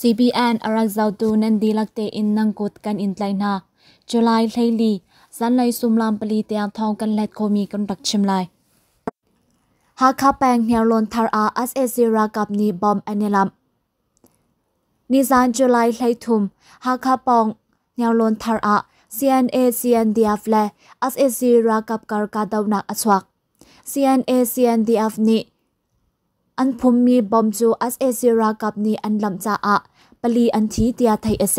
CBN อารักษาตูนันดีลักเตอินนังกุดกันอินไลนา จุลายไลลีสันไลสุมลามปลีเตียทองกันและโคมีกันรักชิมไลฮากาแปงเนียลนทาร์อาอัสเอซิรากับนีบอมอเนลัมนิซานจุลายไลทุมฮากาปองเนียลนทาร์อา CNA CNDF และ SAC รากับการกาดาวนักอสวัก CNA CNDF นี้อันพมมีบอมจูอัสเอซรากับนีอันลำจาอะปลีอันทีเตียไทยเอเซ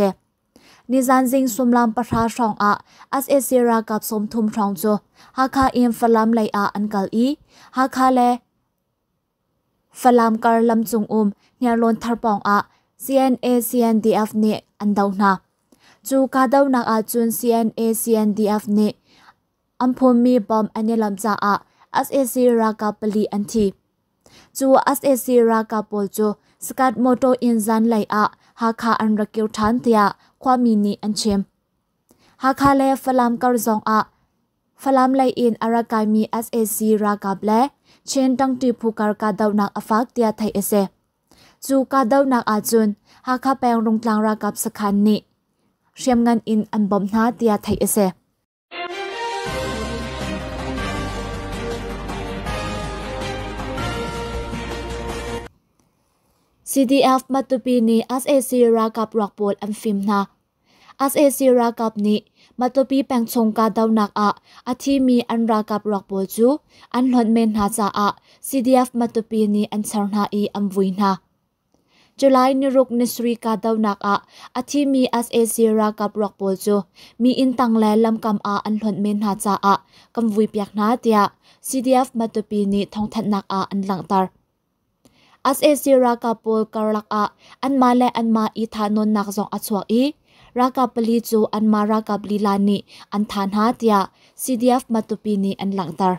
นิจานจิงสมลามประชาชองอะอัสเอซรากับสมทุมชองจูฮาคาเอ็มฟลามไลอาอันกาลอีฮาคาเลฟลามการลำจงอุมเนียลนทารปองอะ CNA CNDF นี่ยอันดาวนาจูกาดาวนาอาจุน CNA CNDF นี่ยอันพมมีบอมอันเนลำจาอะอัสเอซรากับปลีอันทีจูอัสเอซีรากาโปโจสกัดโมโตอินซันไลอาฮาคาอันรักิวทันเทียความมีนีอันเชมฮาคาเลฟลามกร์องอาฟลามไลอินอารากายมีเอสเอซีรากาบลเชนตังตีผูกการกาดาวนักอฟักเตียไทยเอเซจูกาดาวนักอาจุนฮาคาแปลงรงกลางรากับสกันนิเชียมงานอินอันบอมนาเตียไทยเอเซ CDF มาตุปีนี้อ a c รากับรักปูลอันฟิมนาอัสเอ a c รากับนี้มาตุปีแปงชงการเดาหนักอะอาทีมีอันรากับรักปูลจูอันหลอนเมนหาจ่าอะ CDF มาตุปีนี้อันชาวนาอีอันวุยนาจุลายนิรุกนิสรีกาเดาหนักอะอาทีมีอัสเอ a c รากับรักปูลจูมีอินตังแลลำกำอะอันหลอนเมนหาจ่าอะกำวุยเปียกนาเดีย CDF มาตุปีนี้ทองทันนักอะอันหลังตาร์ as e sira ka pol karlak a an ma le an ma i thanon nak zong achwa i raka pali chu an ma raka pli lani an than ha tia cdf matupi ni an langtar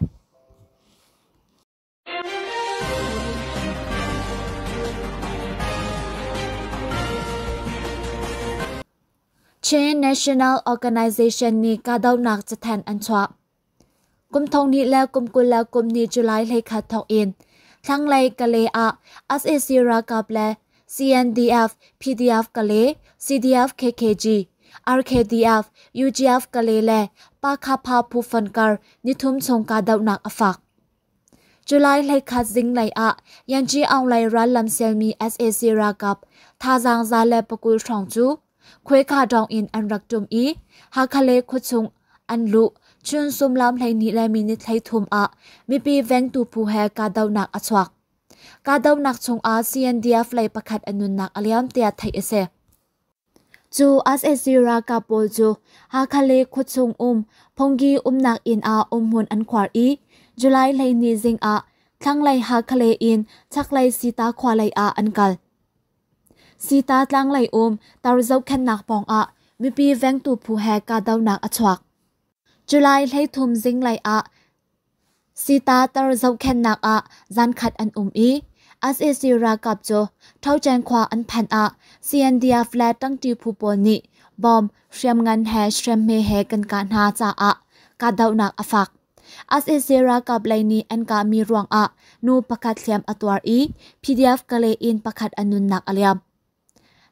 Chain National Organization นี่กาดาวนักจะแทนอันชวกุมทองนี้แล้วกุมกุลแล้วกุมนี้จุลายเลขาทองอินလန်လိုက်ကလေးအ SAC ရာကပလ CNDF PDF ကလေး CDF KKG RKDF UGF ကလေးလဲပါခဖာဖူဖန်ကာနိထုမ်ဆောင်ကဒေါနက်အဖက်ဇူလိုင်လှိုက်ခါဇင်းလိုက်အယန်ဂျီအောင်လိုက်ရာလမ်ဆယ်မီ SAC ရာကပ်သာဇန်ဇာလဲပကူထောင်ကျူခွေခါဒေါင်အင်အန်ရက်တုမ်ဤဟာခလေခုချုံအန်လူชุนซสมลามไหลนี้และมีนิดไหลทุมอะมีปีแวงตูผู้แหกาดาวนักอชวักกาดาวนักชงอาเซียนเดียฟไหลประคัดอนุนักอเลียมเตียไทยเอเซจูอาเซซิรากาโปจูฮาคาเลคุดชงอุมพงกีอุมนักอินอาอุมหุนอันควาอีจุไลไหลนิ้ซิงอะทั้งไหลฮาคาเลอินชักไหลสีตาควาไหลอาอันกัลสีตาตั้งไหลอุมตาเจ้าแค่นักปองอะมีปีแวงตูผู้แหกาดาวนักอชวักจุลัยเล่ทุมซิงไลอะสีตาตระเจ้าแค่นักอะจันขัดอันอุ้มอีอสเอซีรากับโจเท่าแจงควาอันแผ่นอะเซียนเดียแฟลตตั้งตีผู้ปนิบอมเชียมงันแฮชเชมเมแฮกันการหาจ่าอะกาดาวนักอฟักอาเอซีรากับไลนีอันกามีรวงอะนูประกาศเสียมอตวารีพีดีเอฟกะเลอินประกาศอนุนนักอเลียม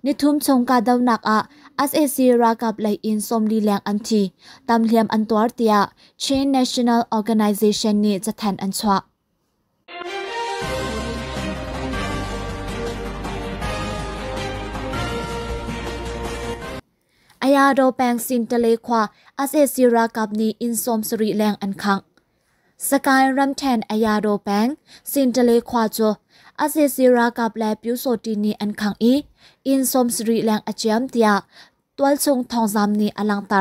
นิทุมชงกาดาวนักอะอสเอซีรากับไลอินสมดีแรงอันที ตามเหลี่ยมอันตัวเตียเชน n นช i o น a ลออร์แกไนเซชันี่จะแทนอันชวอายาโดแปงซินเตเลควาอสเอซีรากับนี้อินสมสรีแรงอันคังစကိုင်းရမ်ထန်အယာရိုဘန်စင်တလေးခွာကျော်အစေစီရာကပလပြူဆိုတီနီအန်ခန့်ဤအင်စုံစရီလန်အချမ်တျာတွယ်ဆုံထောင်းဇမ်နီအလန်တာ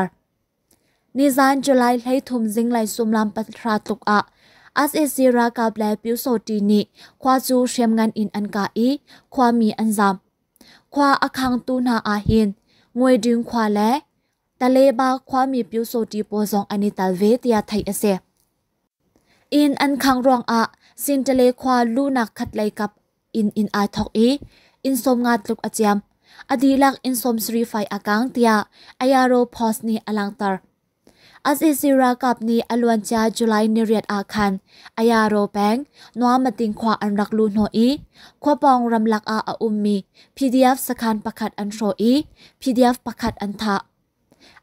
နီဇန်ဇူလိုင်လှိထုံဇင်းလိုက်စုံလမ်ပထရာတုကอาเซซีรากาบลปิวโซตินิควาจูเชมงันอินอันกาอีความีอันซามควาอคังตูนาอาหินงวยดึงควาและตะเลบาความีปิวโซติโปซองอันิตาเวตยาไทเอเซอินอันคังรองอะสินเจเลควาลูนักขัดไลกับอินอินอาทอกอีอินสมงาตลุกอาเจียมอดีลักอินสมสรีไฟอากางเตียอายาโรพอสนีอลังตาร์อาซิซิรากับนีอลวนจาจุไลนิเรียดอาคันอายาโรแปงนัวมาติงควาอันรักลูนโนอีควาปองรำลักอาอุมมีพีดีเอฟสคันประคัดอันโรอีพีดีเอฟประคัดอันทะ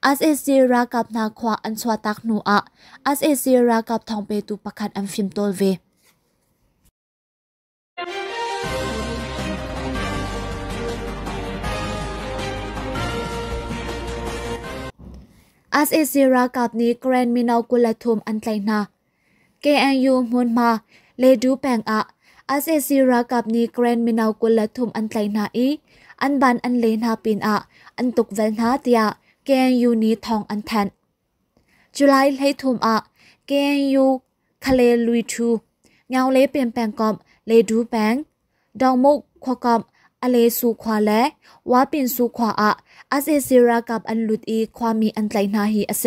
อาเซียรากับนาควาอันสวตักนูอาอาเซียรากับทองเปตุปักคันอันฟิมตลเวอาเซียรากับนี้กรนมินากุลัทุมอันไลนาเกอนยูมุนมาเลดูแปงอะอาเซียรากับนี้กรนมินากุลัทุมอันไลนาอีอันบานอันเลนฮาปินอะอันตกเวลนาเตียแกนยูนีทองอันแทนจุไลห้ทุมอะแกนยูคาเลลุยทูเงาเลเปลี่ยนแปลงกอมเลดูแปงดองมุกควกอมอเลสูควาและวาปินสูควาอะอาเซซิรากับอันลุดอีความมีอันใจนาฮีอเซ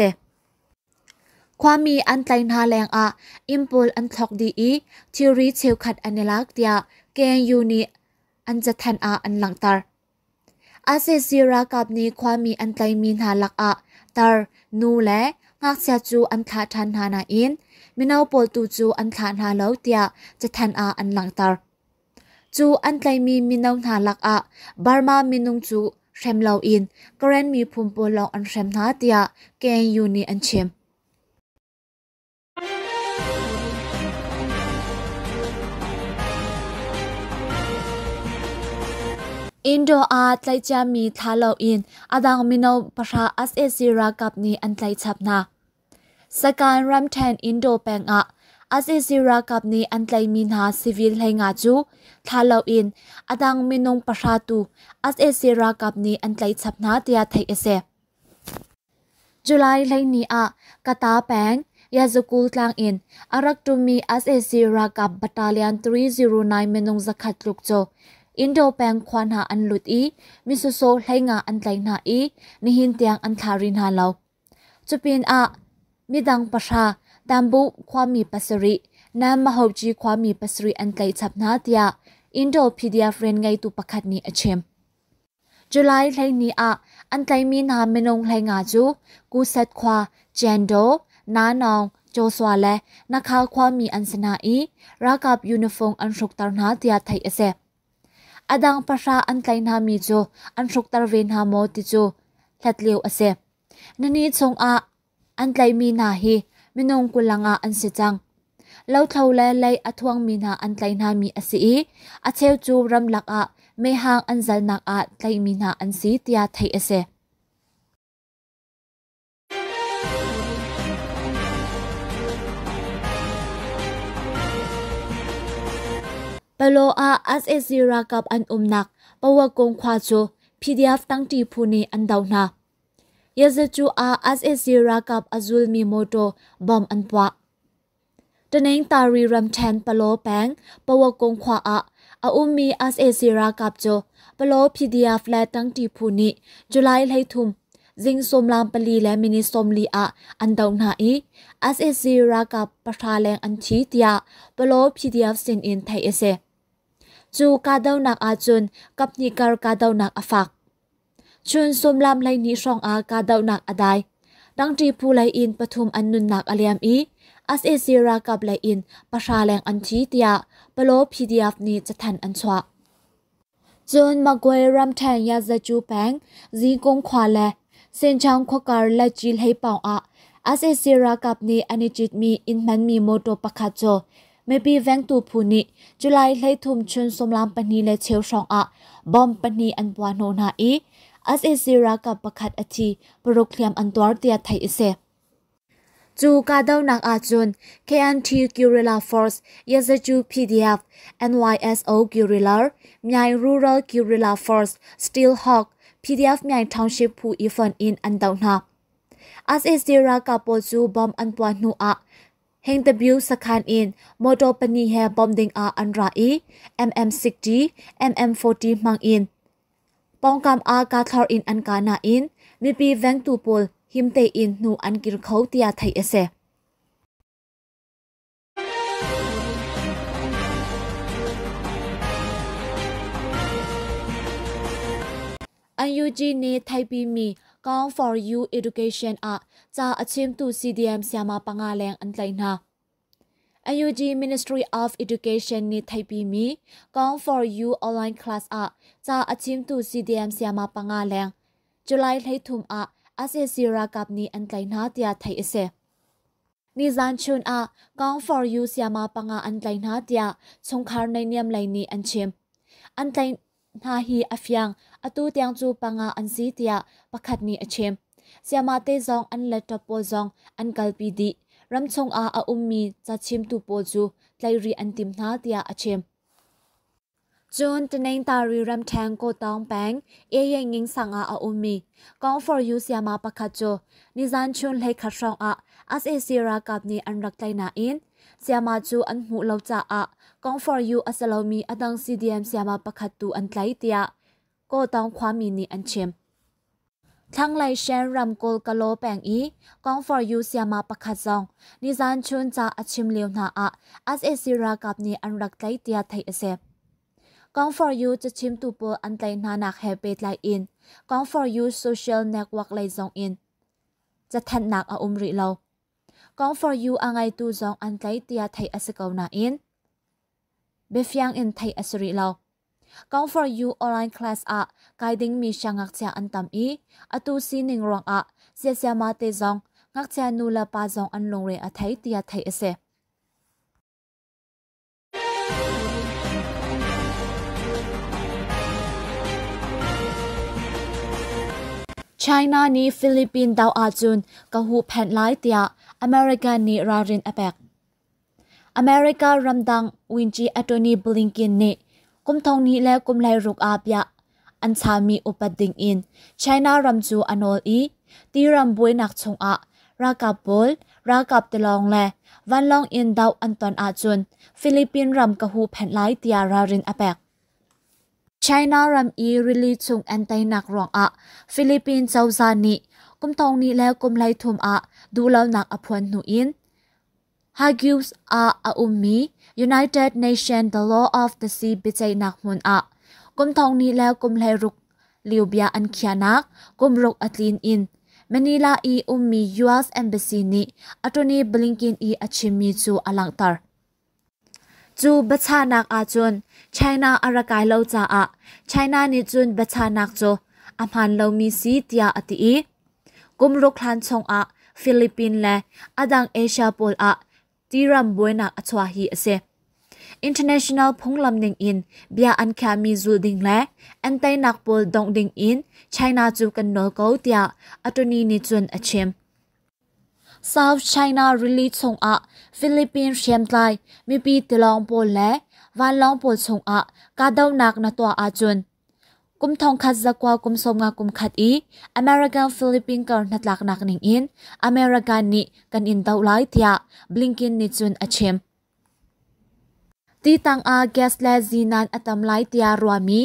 ความมีอันใจนาแรงอะอิมปูลอันทอกดีอีทิรีเชลขัดอันเลักเดียเกนยูนีอันจะแทนอาอันหลังตาอาเซซีรากับนี้ความมีอันไกลมีนาลักอะตาร์นูและงักเสียจูอันขาทันหานาอินมินเอาปวดตูจูอันขาหาเลาเตีย จะทันอาอันหลังตาร์จูอันไกลมีมินเอานาลักอะบาร์มามินุงจูเชมเลาอินกรนมีภูมิปลองอันเชมนาเตีย แกงยูนีอันเชมอินโดอาไตลจามีทาลอินอาดังมินอปราอัสเอซิรากับนีอันไตลชับนาสการรัมแทนอินโดแปงอะอัสเอซิรากับนี้อันไตลมินหาซิวิลไหงาจูทาลอินอาดังมินงปราตูอัสเอซิรากับนี้อันไตลชับนาเตียไทยเอเซจุลัยไลนีอะกตาแปงยาสกูลางอินอารักตุมีอัสเอซิรากับบัตาเลียน309เมนงสักขัดลุกโจ Indo Bank ခွန်ဟာအန်လူတီမီဆူဆိုလှိုင်ငါအန်တိုင်နာအီနိဟင်တຽງအန်သာရင်ဟာလောချူပင်အာမီဒန်ပရှာတမ်ဘူခွာမီပစရီနာမဟုတ်ကြီးခွာမီပစရီအန်တိုင်ချပ်နာတယာ Indo PDF ရန်ငိုင်တူပခတ်နီအချင်ဇူလိုင်လှိုင်နီအာအန်တိုင်မီနာမနုံလှိုင်ငါကျူကူဆက်ခွာဂျန်ဒိုနာနောင်ကျော်စွာလဲနခါခွာမီအန်စနာဤရာကပ်ယူနီဖောင်းအန်ရှုတ်တာနာတယာထိုင်အစက် adang pasha an klein ha mi cho an shuk tar ven ha mo ti cho lat leu ase nani chong a an klein mi na hi minong kulanga an se chang lau thau la lai athuang mi ase e a cheu chu ram hang an zal nak a klein mi ase ပလောအာ SSC ရာကပ်အန်အုံနက်ပဝကုံခွာချို PDF တန်းတီဖူနီအန်ဒေါနာယဇချူအာ SSC ရာကပ်အဇူလ်မီမိုတိုဘမ်အန်ပွာတနင်္သာရီရမ်ထန်ပလောပန်ပဝကုံခွာအာအုံမီ SSC ရာကပ်ချိုပလော PDF လက်တန်းတီဖူနီဇူလိုင်လှိထုမ် zing somlam pali le mini somli a andaung na i ssc ra ka pathaleng anchi tia palo pdf sin in thai ase จูกาดาวนักอาจุนกับนิการกาดาวนักอฟักชุนสมลำไลนิสองอากาดาวนักอดายดังจีผู้ไลอินปฐุมอันนุนนักอเลียมอีอัสเอซีรากับไลอินประชาแรงอันทีเตียปโลพีดีฟนี้จะทันอันชวะจนมากวยรำแทงยาจะจูแปงจีกงขวาแลเส้นช่างขวการและจีลให้เป่าอะอัสเอซีรากับนี้อันจิตมีอินมันมีโมโตปะคาโจမေပီဝမ်တူဖူနိဇူလိုင်လှိထုမ်ချွန်းစုံလမ်ပနီလေချေဆောင်အဘอมပနီအန်ပွာနိုနာအီအစအစီရာကပခတ်အချီပရိုကလျမ်အန်တွာတယာထိုင်အစေจูกาดาวนักอาจุน KNT Guerrilla Force ยาซจู PDF NYSO Guerrilla มาย Rural Guerrilla Force Steel Hawk PDF มาย Township ผู้อีฟอนอินอันดาวนา as is dira ka po zu bom an pwa nu a heng the view sakhan in moto pani he bombing a anra e mm60 mm40 mang in pong kam a ka thar in an ka na in mi pi veng tu pol him te in nu an kir khau tia thai ase UNG နေထိုက်ပြီးမီกอง for You Education อ่ะจะอาชิมตู CDM สยามาปังอาแรงอันไกลนะ UG Ministry of Education นี่ไทยปีมีกอง for You Online Class อ่ะจะอาชิมตู CDM สยามาปังอาแรงจุลัยไทยทุมอ่ะอาเซซีรากับนี่อันไกลนะี่อาไทยเอเซนิจันชุนอ่ะกอง for You สยามาปังอาอันไกลนะี่อาชงคารในเนียมไลนี่อันชิมอันไกล na hi afyang atu tiang chu panga anzi tia pakhat ni achem siamate zong an laptop po zong an kalpi di ramchong a a ummi cha chim tu po chu tlairi an tim na tia achem June teneng tari ram tang ko tong bang e ye nging sang a umi kong for you siama pakhacho nizan chun le khashong a as e sira kap ni anrak tai na in ซียมาจูอันหูเลาจ้าอะกองฟอร์ยูอัสลามีอันดังซีดีเอ็มเซียมาประคตูอันไกลเตียก็ต้องความมีนี่อันเชมทั้งไลเชนรัมโกลกาโลแปงอีกองฟอร์ยูเซียมาประคตซองนิซันชุนจ้าอัชิมเลียวนาอะอัสเอซิรากับนี้อันรักไกเตียไทยเซกองฟอร์ยูจะชิมตูปอันไกลนานักแฮปเปตไลอินกองฟอร์ยูโซเชียลเน็ตเวิร์กไลซองอิน จะทันหนักอาอุมริเรา Kong for you angai tu zong an tlai tia thai asakaw na in. Befyang in thai asuri law. Kong for you online class a guiding mi siya ngak siya antam i. Atu sining rong a siya siya mate zong ngak siya nula pa zong an long re a thai tia thai ase. China ni Philippines dao a chun ka hu phen lái tia อเมริกันนี่รารินอเปกอเมริการำดังวินจีอตโนีบลิงกินนี่กุมทองนี้แล้วกุมไลรุกอาบยะอันชามีอุปดิงอินไชนารำจูอันอลอีตีรำบวยนักชงอะรากับบอลรากับตลองแลวันลองอินดาวอันตอนอาจุนฟิลิปปินรำกะฮูแผ่นไลตียารารินอเปกไชน่ารำอีริลีชงอันไตนักรองอะฟิลิปปินเจ้าซานีกุมตองนี้แล้วกุมไลทุมอะ ดูเล่านักอพวนหนูอินฮากิวส์อาอุมมีย u n i เ e d n a น i o n t h อ l a อ of the Sea บิจันักมุนอะกุมตองนี้แล้วกุมไลรุกลิวเบียอันเคียนักกุมรุกอตลีนอินเมนิลาอีอุมมียู U.S. e m b บ s s y นี้อัตุนีบลิงกินอีอัชิมิจูอลังตาร์จูบัชานักอาจุนจีนนาอรากายเลวจ้าอะจีนนานจุนบัชานักจูอัมฮันเลวมีซีตยาอัติอี kumrok lan chong a Philippines le adang Asia pol a tiram buena achwa hi ase international phonglam ning in bia an kha mi zul ding le antai nak pol dong ding in china chu kan nol ko tia atoni ni chun achim South China Really Chong A Philippines Shem Lai Mi Pi Tilong Pol Le Van Long Pol Chong A Ka Dau Nak Na Tua A Chun กุมทองคัดจักว่ากุมสมงากุมขัดอีอเมริกันฟิลิปปินส์กันนัดลักนักนึ่งอิน อเมริกันนี่กันอินเต้าไลที่ยบลิงกินนิจุนอเชมตีตังอาเกสและจีนันอตัมไลเตียรัวมี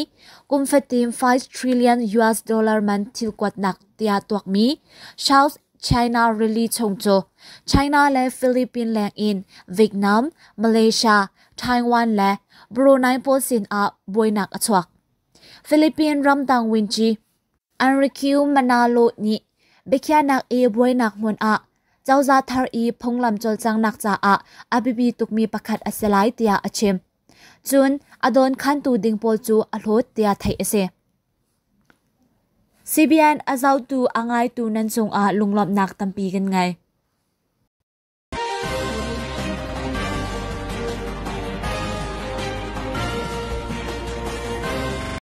กุมเฟตีม5 trillion US dollar มันทิลกวดนักเตียตัวมีชาว t h China really ชงโจ China และฟิลิปปินส์แลงอินเวียดนามมาเลเซียไต้หวันและบรูไนโปสินอาบวยนักอชวักฟิลิปปินรัมดังวินจีอันริคิวมานาโลนิเบคยานักเอบวยนักมวนอะเจ้าซาทาร์อีพงลำจลจังนักจ่าอะอาบิบีตุกมีประคัดอศลไลเตียอเชมจุนอดอนขันตูดิงโปจูอโลเตียไทยเอเซ CBN อาเจ้าตูอังไลตูนันจงอาลุงลอบนักตัมปีกันไง